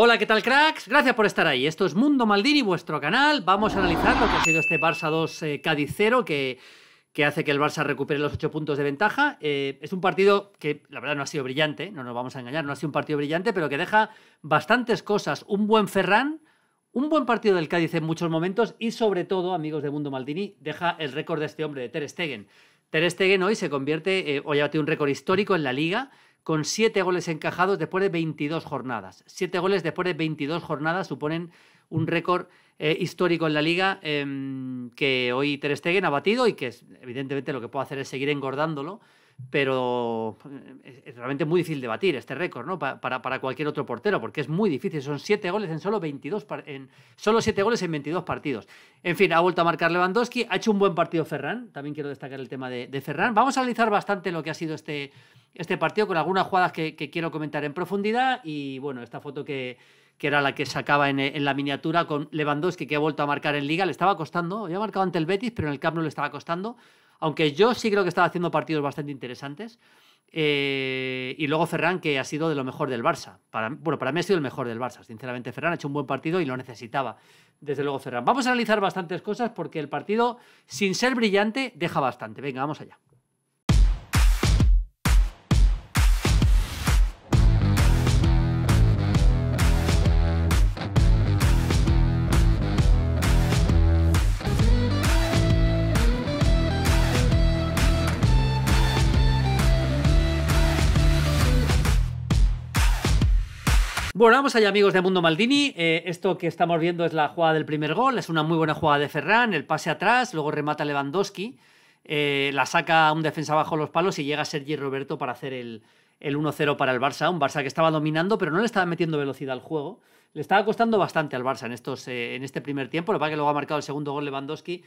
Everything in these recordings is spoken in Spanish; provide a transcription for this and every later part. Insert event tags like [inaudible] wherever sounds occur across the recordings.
Hola, ¿qué tal cracks? Gracias por estar ahí. Esto es Mundo Maldini, vuestro canal. Vamos a analizar lo que ha sido este Barça 2 eh, Cádiz 0 que, que, hace que el Barça recupere los 8 puntos de ventaja. Eh, es un partido que la verdad no ha sido brillante, no nos vamos a engañar, no ha sido un partido brillante, pero que deja bastantes cosas. Un buen Ferran, un buen partido del Cádiz en muchos momentos y sobre todo, amigos de Mundo Maldini, deja el récord de este hombre, de Ter Stegen. Ter Stegen hoy se convierte, eh, hoy ha un récord histórico en la Liga, con siete goles encajados después de 22 jornadas. Siete goles después de 22 jornadas suponen un récord eh, histórico en la liga em, que hoy Ter Stegen ha batido y que evidentemente lo que puede hacer es seguir engordándolo pero eh, es realmente muy difícil debatir este récord, ¿no? Para, para, cualquier otro portero, porque es muy difícil. Son siete goles en solo 22 en solo siete goles en 22 partidos. En fin, ha vuelto a marcar Lewandowski, ha hecho un buen partido Ferran. También quiero destacar el tema de, de Ferran. Vamos a analizar bastante lo que ha sido este, este partido con algunas jugadas que, quiero comentar en profundidad y bueno, esta foto que que era la que sacaba en, en, la miniatura con Lewandowski, que ha vuelto a marcar en Liga. Le estaba costando, había marcado ante el Betis, pero en el Camp no le estaba costando. Aunque yo sí creo que estaba haciendo partidos bastante interesantes. Eh, y luego Ferran, que ha sido de lo mejor del Barça. Para, bueno, para mí ha sido el mejor del Barça, sinceramente. Ferran ha hecho un buen partido y lo necesitaba, desde luego Ferran. Vamos a analizar bastantes cosas porque el partido, sin ser brillante, deja bastante. Venga, vamos allá. Bueno, vamos allá, amigos de Mundo Maldini. Eh, esto que estamos viendo es la jugada del primer gol. Es una muy buena jugada de Ferran, el pase atrás, luego remata Lewandowski, eh, la saca un defensa bajo los palos y llega Sergi Roberto para hacer el, el 1-0 para el Barça. Un Barça que estaba dominando, pero no le estaba metiendo velocidad al juego. Le estaba costando bastante al Barça en, estos, eh, en este primer tiempo. Lo que pasa que luego ha marcado el segundo gol Lewandowski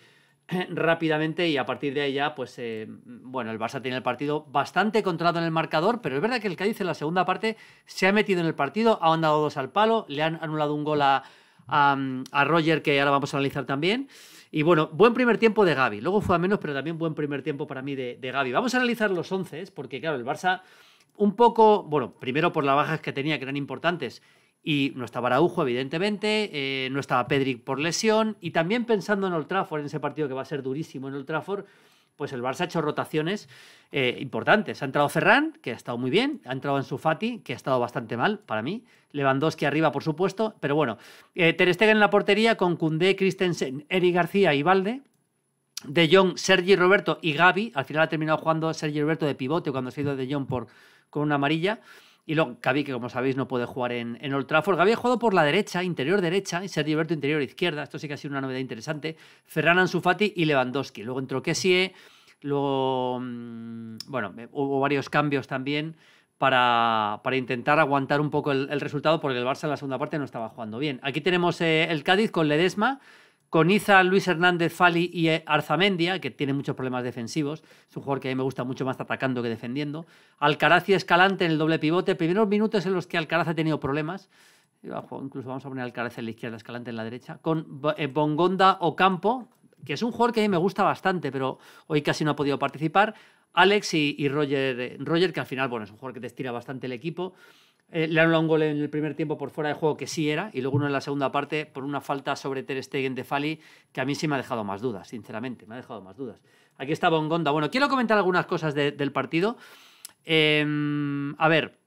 [clears throat] rápidamente y a partir de ahí ya, pues eh, bueno, el Barça tiene el partido bastante controlado en el marcador, pero es verdad que el Cádiz en la segunda parte se ha metido en el partido, ha andado dos al palo, le han anulado un gol a, Roger que ahora vamos a analizar también. Y bueno, buen primer tiempo de Gaby, luego fue a menos, pero también buen primer tiempo para mí de, de Gaby. Vamos a analizar los once porque claro, el Barça un poco, bueno, primero por las bajas que tenía, que eran importantes, y no estaba Araujo, evidentemente, eh, no estaba Pedric por lesión, y también pensando en Old Trafford, en ese partido que va a ser durísimo en Old Trafford, pues el Barça ha hecho rotaciones eh, importantes. Ha entrado Ferran, que ha estado muy bien, ha entrado su Fati, que ha estado bastante mal para mí, Lewandowski arriba, por supuesto, pero bueno, Terestega eh, Ter Stegen en la portería con Cundé, Christensen, Eric García y Valde. De Jong, Sergi Roberto y Gaby. Al final ha terminado jugando Sergi Roberto de pivote cuando ha ido De Jong por, con una amarilla. Y luego Gabi, que como sabéis no puede jugar en, en Old Trafford. Gabi ha jugado por la derecha, interior derecha, y Sergio Berto interior izquierda. Esto sí que ha sido una novedad interesante. Ferran Ansufati y Lewandowski. Luego entró Kessie, luego... Mm, bueno, eh, hubo varios cambios también. Para, para, intentar aguantar un poco el, resultado, porque el Barça en la segunda parte no estaba jugando bien. Aquí tenemos eh, el Cádiz con Ledesma, con Iza, Luis Hernández, Fali y eh, Arzamendia, que tiene muchos problemas defensivos. Es un jugador que a mí me gusta mucho más atacando que defendiendo. Alcaraz y Escalante en el doble pivote. Primeros minutos en los que Alcaraz ha tenido problemas. Incluso vamos a poner Alcaraz en la izquierda, Escalante en la derecha. Con eh, Bongonda Ocampo, que es un jugador que a mí me gusta bastante, pero hoy casi no ha podido participar. Alex y, Roger, eh, Roger, que al final bueno, es un jugador que te estira bastante el equipo. Eh, le han un gol en el primer tiempo por fuera de juego que sí era, y luego uno en la segunda parte por una falta sobre Ter Stegen de Fali que a mí sí me ha dejado más dudas, sinceramente, me ha dejado más dudas. Aquí está Bongonda. Bueno, quiero comentar algunas cosas del partido. Em, a ver,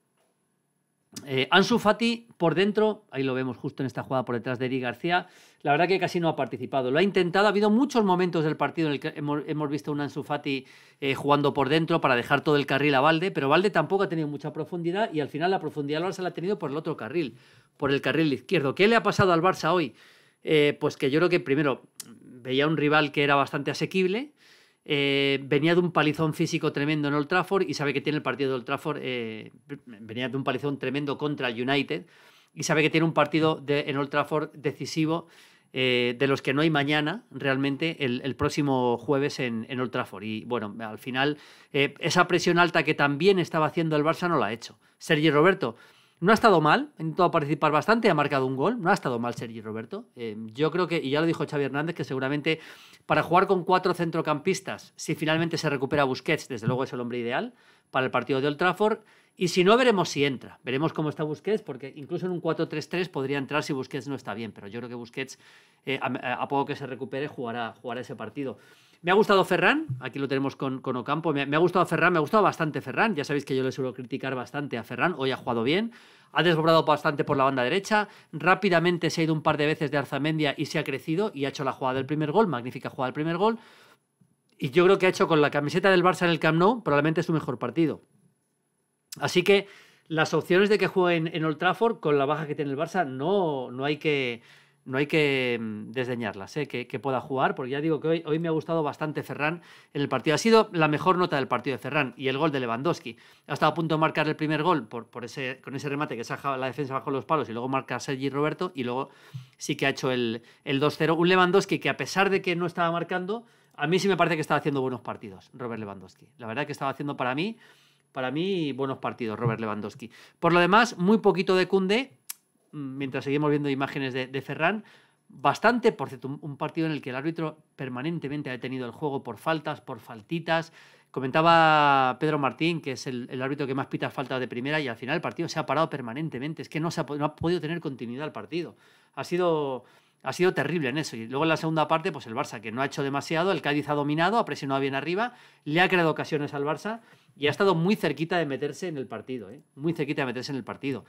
eh, Ansu Fati por dentro, ahí lo vemos justo en esta jugada por detrás de Eri García, la verdad que casi no ha participado, lo ha intentado, ha habido muchos momentos del partido en el que hemos, visto a Ansu Fati eh, jugando por dentro para dejar todo el carril a Valde, pero Valde tampoco ha tenido mucha profundidad y al final la profundidad del se la ha tenido por el otro carril, por el carril izquierdo. ¿Qué le ha pasado al Barça hoy? Eh, pues que yo creo que primero veía un rival que era bastante asequible, eh, venía de un palizón físico tremendo en Old Trafford y sabe que tiene el partido de Old Trafford, eh, venía de un palizón tremendo contra el United y sabe que tiene un partido en Old Trafford decisivo eh, de los que no hay mañana realmente el, próximo jueves en, en, Old Trafford. Y bueno, al final esa presión alta que también estaba haciendo el Barça no la ha hecho. Sergi Roberto no ha estado mal, ha intentado participar bastante, ha marcado un gol, no ha estado mal Sergi Roberto. Eh, yo creo que, y ya lo dijo Xavi Hernández, que seguramente para jugar con cuatro centrocampistas, si finalmente se recupera Busquets, desde luego es el hombre ideal, para el partido de Old Y si no, veremos si entra. Veremos cómo está Busquets, porque incluso en un 4-3-3 podría entrar si Busquets no está bien. Pero yo creo que Busquets, eh, a, poco que se recupere, jugará, jugará ese partido. Me ha gustado Ferran, aquí lo tenemos con, Ocampo. Me, ha gustado Ferran, me ha gustado bastante Ferran. Ya sabéis que yo le suelo criticar bastante a Ferran. Hoy ha jugado bien, ha desbordado bastante por la banda derecha. Rápidamente se ha ido un par de veces de Arzamendia y se ha crecido y ha hecho la jugada del primer gol, magnífica jugada del primer gol y yo creo que ha hecho con la camiseta del Barça en el Camp Nou probablemente su mejor partido. Así que las opciones de que juegue en Old Trafford con la baja que tiene el Barça no, no hay que no hay que mm, desdeñarlas, eh, que, pueda jugar, porque ya digo que hoy, hoy, me ha gustado bastante Ferran en el partido. Ha sido la mejor nota del partido de Ferran y el gol de Lewandowski. Ha estado a punto de marcar el primer gol por, por ese, con ese remate que saja la defensa bajo los palos y luego marca Sergi Roberto y luego sí que ha hecho el, el 2-0. Un Lewandowski que a pesar de que no estaba marcando, a mí sí me parece que estaba haciendo buenos partidos Robert Lewandowski. La verdad que estaba haciendo para mí, para mí buenos partidos Robert Lewandowski. Por lo demás, muy poquito de Cunde, mientras seguimos viendo imágenes de, Ferran, bastante, por cierto, un, partido en el que el árbitro permanentemente ha detenido el juego por faltas, por faltitas. Comentaba Pedro Martín, que es el, árbitro que más pita faltas de primera, y al final el partido se ha parado permanentemente. Es que no, se no ha podido tener continuidad el partido. Ha sido ha sido terrible en eso. Y luego en la segunda parte, pues el Barça, que no ha hecho demasiado, el Cádiz ha dominado, ha presionado bien arriba, le ha creado ocasiones al Barça y ha estado muy cerquita de meterse en el partido, ¿eh? muy cerquita de meterse en el partido.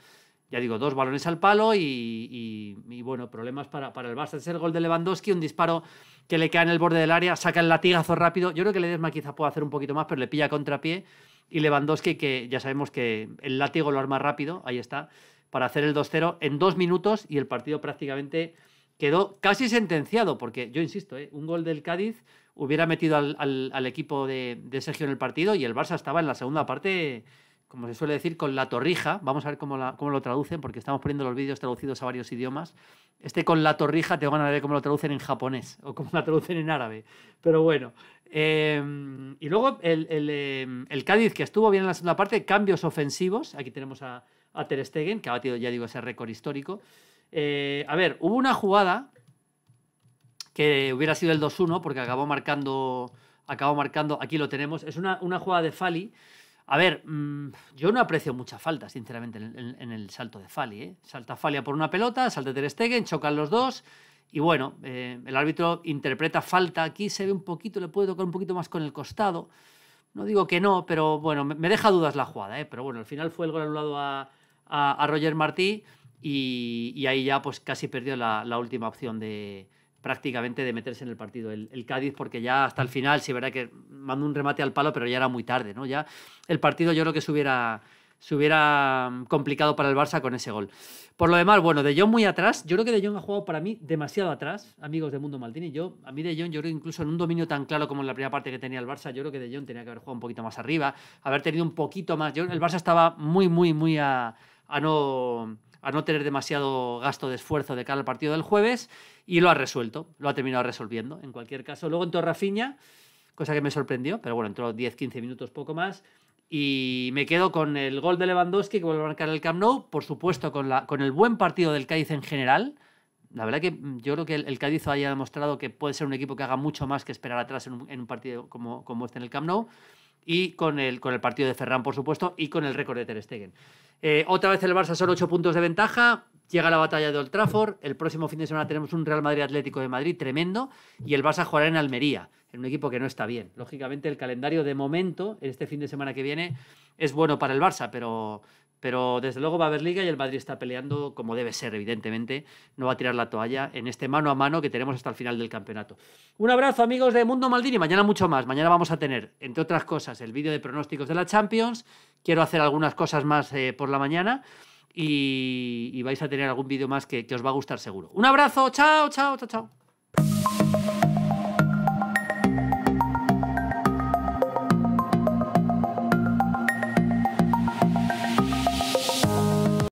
Ya digo, dos balones al palo y, bueno, problemas para, para, el Barça. Es el gol de Lewandowski, un disparo que le cae en el borde del área, saca el latigazo rápido. Yo creo que Ledesma quizá puede hacer un poquito más, pero le pilla contrapié. Y Lewandowski, que ya sabemos que el látigo lo arma rápido, ahí está, para hacer el 2-0 en dos minutos y el partido prácticamente quedó casi sentenciado, porque yo insisto, ¿eh? un gol del Cádiz hubiera metido al, equipo de, Sergio en el partido y el Barça estaba en la segunda parte, como se suele decir, con la torrija. Vamos a ver cómo, la, lo traducen, porque estamos poniendo los vídeos traducidos a varios idiomas. Este con la torrija, tengo ganas de ver cómo lo traducen en japonés o cómo lo traducen en árabe. Pero bueno. Em, y luego em, el, Cádiz, que estuvo bien en la segunda parte, cambios ofensivos. Aquí tenemos a, a Ter Stegen, que ha batido, ya digo, ese récord histórico. Eh, a ver, hubo una jugada que hubiera sido el 2-1 porque acabó marcando, acabó marcando, aquí lo tenemos, es una, jugada de Fali. A ver, mm, yo no aprecio mucha falta, sinceramente, en, el salto de Fali. ¿eh? Salta a por una pelota, salta Ter Stegen, chocan los dos y bueno, eh, el árbitro interpreta falta. Aquí se ve un poquito, le puede tocar un poquito más con el costado. No digo que no, pero bueno, me, deja dudas la jugada. ¿eh? Pero bueno, al final fue el gol anulado a, a Roger Martí y, ahí ya pues casi perdió la, última opción de prácticamente de meterse en el partido el, Cádiz porque ya hasta el final sí verdad que mandó un remate al palo pero ya era muy tarde no ya el partido yo creo que se hubiera se hubiera mm, complicado para el Barça con ese gol. Por lo demás, bueno, De Jong muy atrás. Yo creo que De Jong ha jugado para mí demasiado atrás, amigos de Mundo Maldini. Yo, a mí De Jong, yo creo que incluso en un dominio tan claro como en la primera parte que tenía el Barça, yo creo que De Jong tenía que haber jugado un poquito más arriba, haber tenido un poquito más. el Barça estaba muy, muy, muy a, a no a no tener demasiado gasto de esfuerzo de cara al partido del jueves y lo ha resuelto, lo ha terminado resolviendo. En cualquier caso, luego entró Rafinha, cosa que me sorprendió, pero bueno, entró 10-15 minutos, poco más. Y me quedo con el gol de Lewandowski que vuelve a marcar el Camp Nou, por supuesto con, la, con el buen partido del Cádiz en general. La verdad que yo creo que el, Cádiz haya demostrado que puede ser un equipo que haga mucho más que esperar atrás en un, partido como, como este en el Camp Nou y con el, con el partido de Ferran, por supuesto, y con el récord de Ter Stegen. Eh, otra vez el Barça son ocho puntos de ventaja, llega la batalla de Old Trafford, el próximo fin de semana tenemos un Real Madrid Atlético de Madrid tremendo y el Barça jugará en Almería, en un equipo que no está bien. Lógicamente el calendario de momento, este fin de semana que viene, es bueno para el Barça, pero, pero desde luego va a haber liga y el Madrid está peleando como debe ser, evidentemente. No va a tirar la toalla en este mano a mano que tenemos hasta el final del campeonato. Un abrazo amigos de Mundo Maldini. Mañana mucho más. Mañana vamos a tener, entre otras cosas, el vídeo de pronósticos de la Champions. Quiero hacer algunas cosas más eh, por la mañana y, vais a tener algún vídeo más que, que os va a gustar seguro. Un abrazo. Chao, chao, chao, chao.